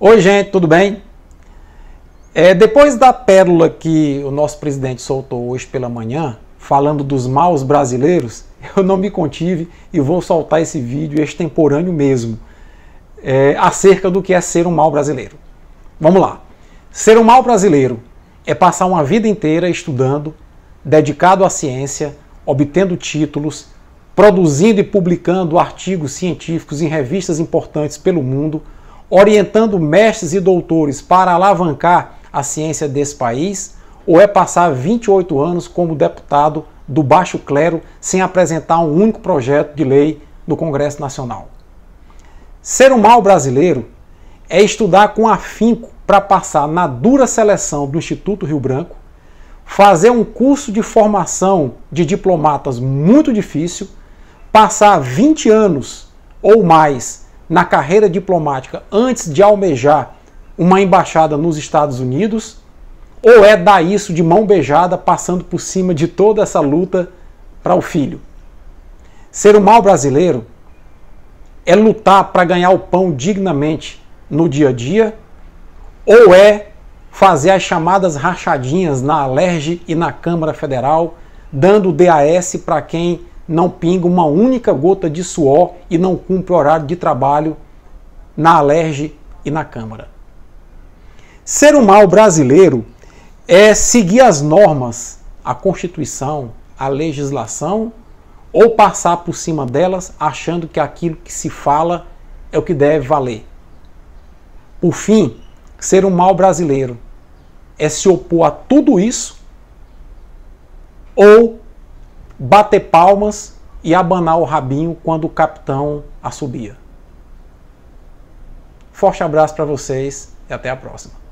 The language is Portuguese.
Oi, gente, tudo bem? É, depois da pérola que o nosso presidente soltou hoje pela manhã, falando dos maus brasileiros, eu não me contive e vou soltar esse vídeo extemporâneo mesmo, é, acerca do que é ser um mau brasileiro. Vamos lá. Ser um mau brasileiro é passar uma vida inteira estudando, dedicado à ciência, obtendo títulos, produzindo e publicando artigos científicos em revistas importantes pelo mundo orientando mestres e doutores para alavancar a ciência desse país, ou é passar 28 anos como deputado do baixo clero sem apresentar um único projeto de lei no Congresso Nacional. Ser um mau brasileiro é estudar com afinco para passar na dura seleção do Instituto Rio Branco, fazer um curso de formação de diplomatas muito difícil, passar 20 anos ou mais na carreira diplomática antes de almejar uma embaixada nos Estados Unidos? Ou é dar isso de mão beijada, passando por cima de toda essa luta para o filho? Ser um mal brasileiro é lutar para ganhar o pão dignamente no dia a dia? Ou é fazer as chamadas rachadinhas na Alerj e na Câmara Federal, dando DAS para quem não pinga uma única gota de suor e não cumpre horário de trabalho na Alerge e na Câmara. Ser um mal brasileiro é seguir as normas, a Constituição, a legislação, ou passar por cima delas achando que aquilo que se fala é o que deve valer. Por fim, ser um mal brasileiro é se opor a tudo isso ou bater palmas e abanar o rabinho quando o capitão assobia. Forte abraço para vocês e até a próxima.